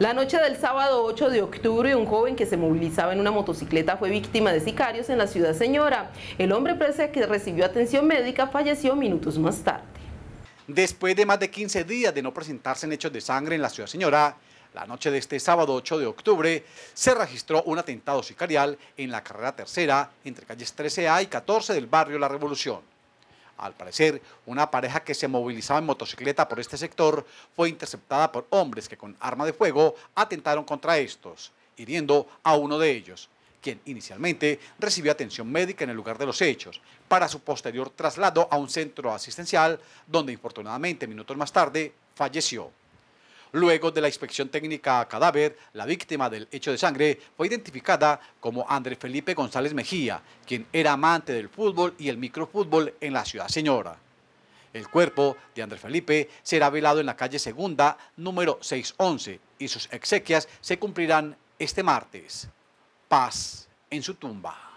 La noche del sábado 8 de octubre, un joven que se movilizaba en una motocicleta fue víctima de sicarios en la ciudad señora. El hombre, presa que recibió atención médica, falleció minutos más tarde. Después de más de 15 días de no presentarse en hechos de sangre en la ciudad señora, la noche de este sábado 8 de octubre se registró un atentado sicarial en la carrera tercera entre calles 13A y 14 del barrio La Revolución. Al parecer, una pareja que se movilizaba en motocicleta por este sector fue interceptada por hombres que con arma de fuego atentaron contra estos, hiriendo a uno de ellos, quien inicialmente recibió atención médica en el lugar de los hechos, para su posterior traslado a un centro asistencial, donde infortunadamente minutos más tarde falleció. Luego de la inspección técnica a cadáver, la víctima del hecho de sangre fue identificada como Andrés Felipe González Mejía, quien era amante del fútbol y el microfútbol en la ciudad señora. El cuerpo de Andrés Felipe será velado en la calle Segunda, número 611, y sus exequias se cumplirán este martes. Paz en su tumba.